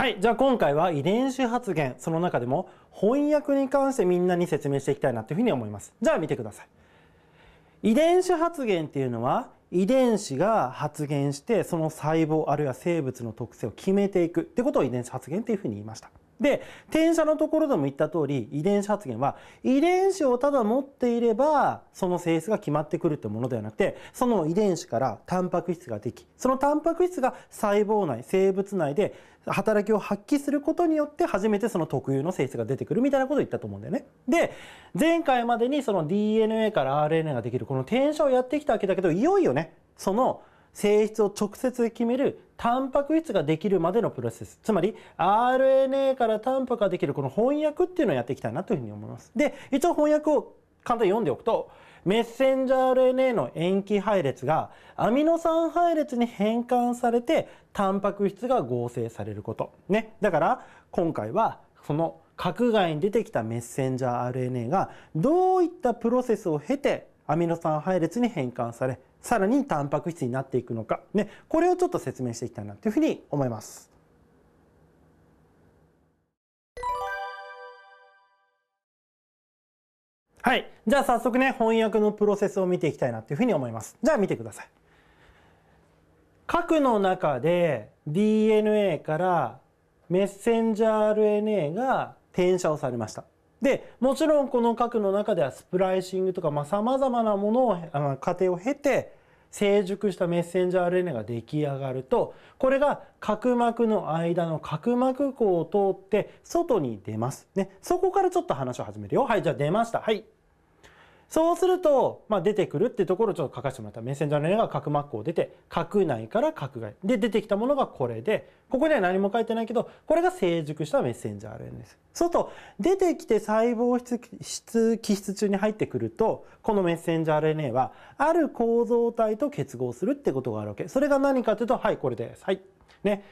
はいじゃあ今回は遺伝子発現その中でも翻訳に関してみんなに説明していきたいなというふうに思いますじゃあ見てください遺伝子発現っていうのは遺伝子が発現してその細胞あるいは生物の特性を決めていくってことを遺伝子発現っていうふうに言いましたで転写のところでも言った通り遺伝子発現は遺伝子をただ持っていればその性質が決まってくるってものではなくてその遺伝子からタンパク質ができそのタンパク質が細胞内生物内で働きを発揮することによって初めてその特有の性質が出てくるみたいなことを言ったと思うんだよね。で前回までにその DNA から RNA ができるこの転写をやってきたわけだけどいよいよねその性質を直接決めるタンパク質ができるまでのプロセスつまり RNA からタンパクができるこの翻訳っていうのをやっていきたいなというふうに思います。で一応翻訳を簡単に読んでおくとメッセンジャー RNA の塩基配列がアミノ酸配列に変換されてタンパク質が合成されること。ね。だから今回はその核外に出てきたメッセンジャー RNA がどういったプロセスを経てアミノ酸配列に変換されさらにタンパク質になっていくのか、ね、これをちょっと説明していきたいなというふうに思います。はい。じゃあ早速ね、翻訳のプロセスを見ていきたいなというふうに思います。じゃあ見てください。核の中で DNA からメッセンジャー RNA が転写をされました。でもちろんこの核の中ではスプライシングとかさまざ、あ、まなものをあの過程を経て成熟したメッセンジャー RNA が出来上がるとこれが角膜の間の角膜孔を通って外に出ます。ね、そこからちょっと話を始めるよ。はいじゃあ出ました。はいそうすると、まあ、出てくるってところをちょっと書かせてもらったメッセンジャー RNA が角膜を出て角内から角外で出てきたものがこれでここには何も書いてないけどこれが成熟したメッセンジャー RNA です。そうすると出てきて細胞質基質中に入ってくるとこのメッセンジャー RNA はある構造体と結合するってことがあるわけ。それが何かというとはいこれです。はい。ね。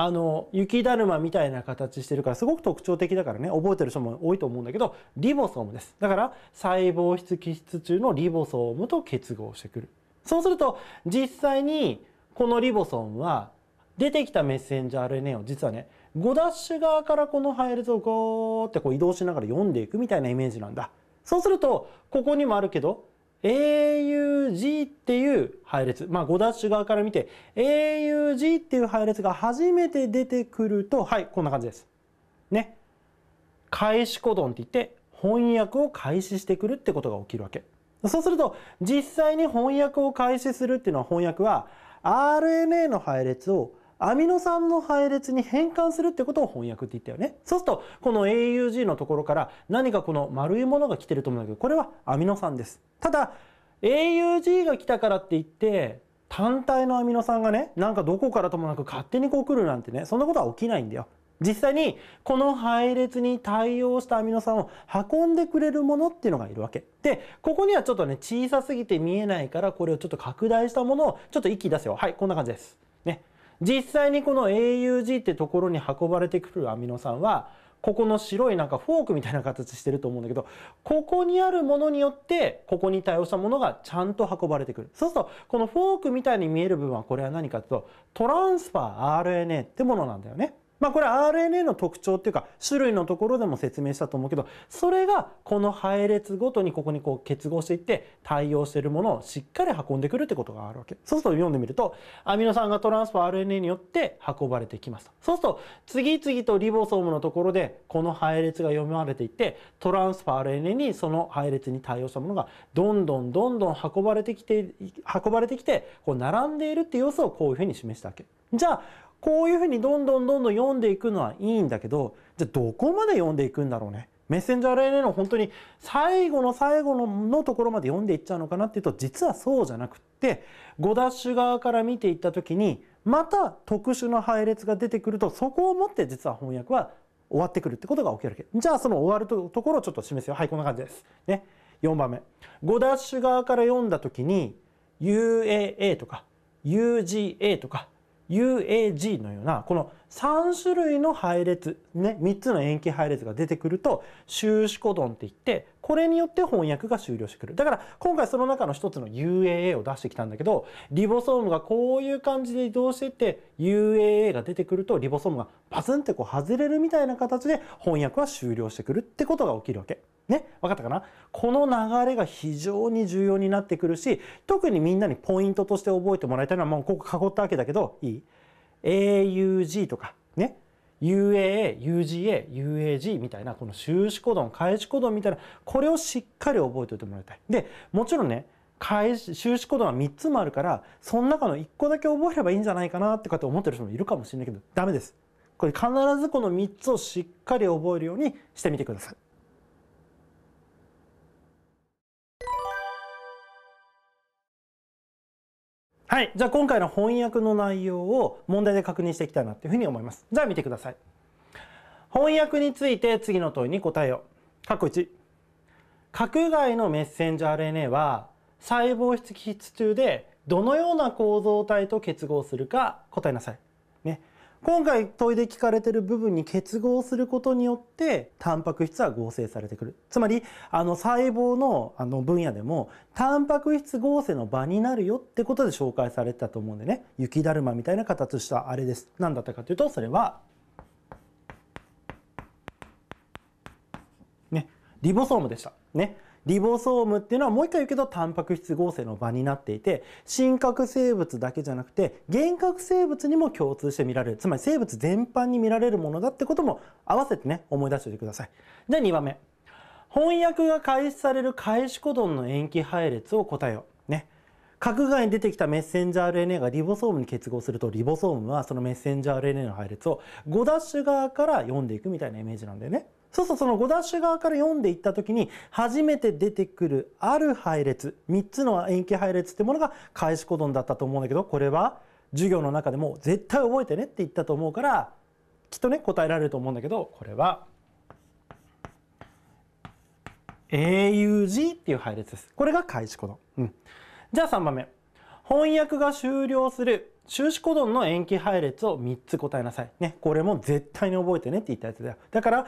あの、雪だるまみたいな形してるから、すごく特徴的だからね、覚えてる人も多いと思うんだけど、リボソームです。だから、細胞質基質中のリボソームと結合してくる。そうすると、実際に、このリボソームは、出てきたメッセンジャー RNA を実はね、5ダッシュ側からこの配列をゴーってこう移動しながら読んでいくみたいなイメージなんだ。そうすると、ここにもあるけど、AUG っていう配列、まあ、5ダッシュ側から見て AUG っていう配列が初めて出てくるとはいこんな感じです。ね。開始コドンって言って翻訳を開始してくるってことが起きるわけ。そうすると実際に翻訳を開始するっていうのは翻訳は RNA の配列をアミノ酸の配列に変換するってことを翻訳って言ったよね。そうすると、この AUG のところから何かこの丸いものが来てると思うんだけど、これはアミノ酸です。ただ、AUG が来たからって言って、単体のアミノ酸がね、なんかどこからともなく勝手にこう来るなんてね、そんなことは起きないんだよ。実際にこの配列に対応したアミノ酸を運んでくれるものっていうのがいるわけ。で、ここにはちょっとね、小さすぎて見えないから、これをちょっと拡大したものをちょっと一気に出すよ。はい、こんな感じです。ね。実際にこの AUG ってところに運ばれてくるアミノ酸はここの白いなんかフォークみたいな形してると思うんだけどここにあるものによってここに対応したものがちゃんと運ばれてくるそうするとこのフォークみたいに見える部分はこれは何かというとトランスファー RNA ってものなんだよね。まあこれ RNA の特徴っていうか種類のところでも説明したと思うけどそれがこの配列ごとにここにこう結合していって対応しているものをしっかり運んでくるってことがあるわけそうすると読んでみるとアミノ酸がトランスファ RNA によって運ばれてきますそうすると次々とリボソームのところでこの配列が読まれていってトランスファー RNA にその配列に対応したものがどんどんどんどん運ばれてきて運ばれてきてこう並んでいるっていう様子をこういうふうに示したわけじゃあこういうふうにどんどんどんどん読んでいくのはいいんだけどじゃあどこまで読んでいくんだろうね。メッセンジャー RNA の本当に最後の最後ののところまで読んでいっちゃうのかなっていうと実はそうじゃなくって5ダッシュ側から見ていった時にまた特殊な配列が出てくるとそこをもって実は翻訳は終わってくるってことが起きるわけじゃあその終わるところをちょっと示すよはいこんな感じです。ね、4番目5ダッシュ側から読んだ時に UAA とか UGA とか UAG のようなこの3種類の配列、ね、3つの塩基配列が出てくると終止コドンって言ってこれによって翻訳が終了してくるだから今回その中の一つの UAA を出してきたんだけどリボソームがこういう感じで移動していって UAA が出てくるとリボソームがパツンってこう外れるみたいな形で翻訳は終了してくるってことが起きるわけ。ね、分かったかなこの流れが非常に重要になってくるし特にみんなにポイントとして覚えてもらいたいのはもうここ囲ったわけだけどいい ?AUG とかね UAA、UGA、UAG みたいなこの終止コドン、開始コドンみたいなこれをしっかり覚えておいてもらいたい。でもちろんね収支コドンは3つもあるからその中の1個だけ覚えればいいんじゃないかなってかって思ってる人もいるかもしれないけどダメです。これ必ずこの3つをしっかり覚えるようにしてみてください。はい、じゃあ今回の翻訳の内容を問題で確認していきたいなというふうに思います。じゃあ見てください。翻訳について次の問いに答えよう。括弧1。核外のメッセンジャー RNA は細胞質中でどのような構造体と結合するか答えなさい。今回問いで聞かれてる部分に結合することによってタンパク質は合成されてくるつまりあの細胞のあの分野でもタンパク質合成の場になるよってことで紹介されてたと思うんでね雪だるまみたいな形したあれです何だったかというとそれはねリボソームでしたねリボソームっていうのはもう一回言うけどタンパク質合成の場になっていて真核生物だけじゃなくて原核生物にも共通して見られるつまり生物全般に見られるものだってことも合わせてね思い出しておいてください。で2番目翻訳が開始される開始コドンの塩基配列を答えよう。ね。核外に出てきたメッセンジャー RNA がリボソームに結合するとリボソームはそのメッセンジャー RNA の配列を5ダッシュ側から読んでいくみたいなイメージなんだよね。そうそう、その5ダッシュ側から読んでいったときに初めて出てくるある配列3つの円形配列ってものが開始コドンだったと思うんだけどこれは授業の中でも絶対覚えてねって言ったと思うからきっとね答えられると思うんだけどこれは AUG っていう配列です。これが開始コドン。うん、じゃあ3番目。翻訳が終了する終止コドンの延期配列を3つ答えなさい。ね。これも絶対に覚えてねって言ったやつだよ。だから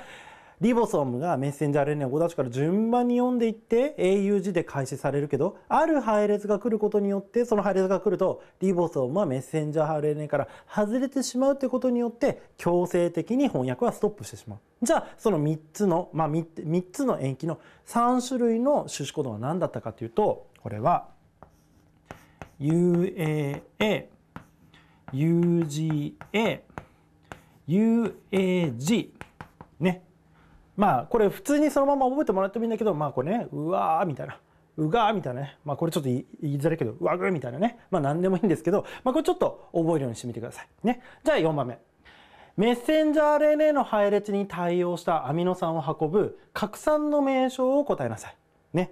リボソームがメッセンジャー RNA を 5' から順番に読んでいって AUG で開始されるけどある配列が来ることによってその配列が来るとリボソームはメッセンジャー RNA から外れてしまうってことによって強制的に翻訳はストップしてしまう。じゃあその3つの、まあ3、3, つの延期の3種類の種子コドは何だったかというとこれは UAA UGA UAG ねまあこれ普通にそのまま覚えてもらってもいいんだけどまあこれねうわーみたいな。うがーみたいなね、まあ、これちょっと言いづらいけどうわぐーみたいなね、まあ、何でもいいんですけど、まあ、これちょっと覚えるようにしてみてください。ね、じゃあ4番目メッセンジャー RNA の配列に対応したアミノ酸を運ぶ核酸の名称を答えなさい。ね、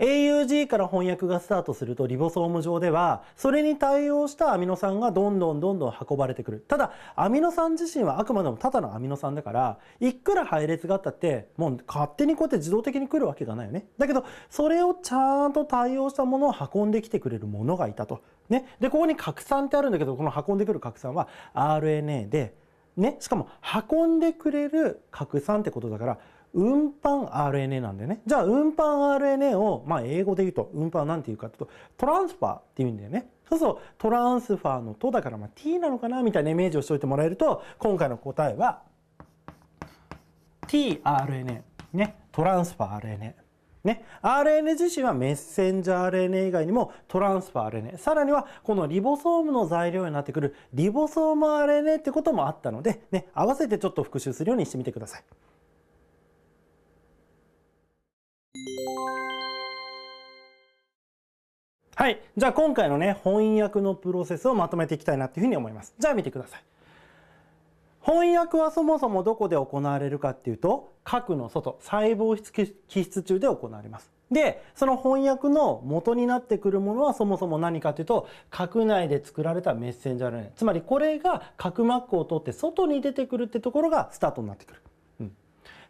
AUG から翻訳がスタートするとリボソーム上ではそれに対応したアミノ酸がどんどんどんどん運ばれてくるただアミノ酸自身はあくまでもただのアミノ酸だからいくら配列があったってもう勝手にこうやって自動的に来るわけがないよねだけどそれをちゃんと対応したものを運んできてくれるものがいたと。ね、でここに核酸ってあるんだけどこの運んでくる核酸は RNA で、ね、しかも運んでくれる核酸ってことだから運搬 RNA なんでね。じゃあ、運搬 RNA を、まあ、英語で言うと、運搬なんていうかというと、トランスファーっていうんだよね。そうそう、トランスファーのとだから、まあ、t なのかなみたいなイメージをしておいてもらえると、今回の答えは、tRNA。ね。トランスファー RNA。ね、RNA 自身はメッセンジャー RNA 以外にもトランスファー RNA さらにはこのリボソームの材料になってくるリボソーム RNA ってこともあったので、ね、合わせてちょっと復習するようにしてみてください。はい。じゃあ今回のね、翻訳のプロセスをまとめていきたいなっていうふうに思います。じゃあ見てください。翻訳はそもそもどこで行われるかっていうと、核の外、細胞質基質中で行われます。で、その翻訳の元になってくるものはそもそも何かというと、核内で作られたメッセンジャーつまりこれが核膜を取って外に出てくるってところがスタートになってくる。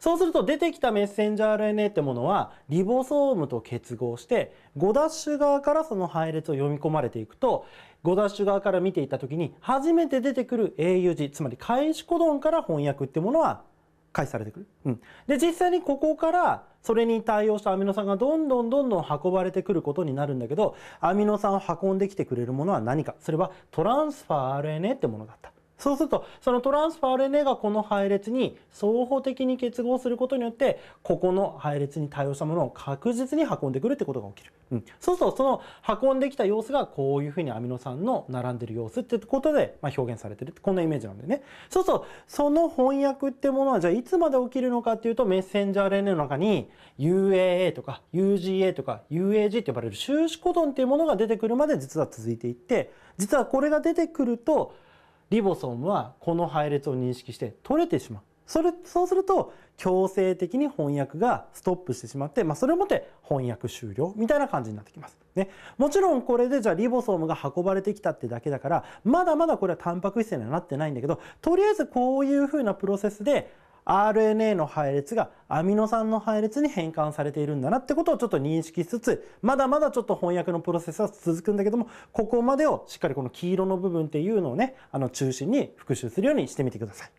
そうすると出てきたメッセンジャー RNA ってものはリボソームと結合して5ダッシュ側からその配列を読み込まれていくと5ダッシュ側から見ていった時に初めて出てくる a u 字、つまり開始コドンから翻訳ってものは開始されてくる。うん、で実際にここからそれに対応したアミノ酸がどんどんどんどん運ばれてくることになるんだけどアミノ酸を運んできてくれるものは何かそれはトランスファー RNA ってものだった。そうするとそのトランスファ RNA がこの配列に双方的に結合することによってここの配列に対応したものを確実に運んでくるってことが起きる、うん、そうするとその運んできた様子がこういうふうにアミノ酸の並んでる様子ってことで、ま表現されてるこんなイメージなんでねそうするとその翻訳ってものはじゃあいつまで起きるのかっていうとメッセンジャー RNA の中に UAA とか UGA とか UAG って呼ばれる終止コドンっていうものが出てくるまで実は続いていって実はこれが出てくるとリボソームはこの配列を認識して取れてしまう。それそうすると強制的に翻訳がストップしてしまって、まあ、それをもって翻訳終了みたいな感じになってきます。ね、もちろんこれでじゃあリボソームが運ばれてきたってだけだからまだまだこれはタンパク質にはなってないんだけどとりあえずこういうふうなプロセスで RNA の配列がアミノ酸の配列に変換されているんだなってことをちょっと認識しつつまだまだちょっと翻訳のプロセスは続くんだけどもここまでをしっかりこの黄色の部分っていうのをねあの中心に復習するようにしてみてください。